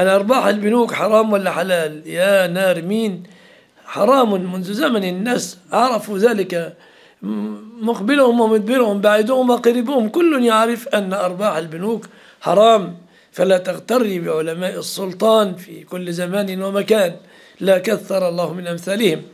الأرباح البنوك حرام ولا حلال يا نار مين حرام منذ زمن الناس عرفوا ذلك مقبلهم ومدبرهم بعيدهم وقريبهم كل يعرف أن أرباح البنوك حرام فلا تغتري بعلماء السلطان في كل زمان ومكان لا كثر الله من أمثالهم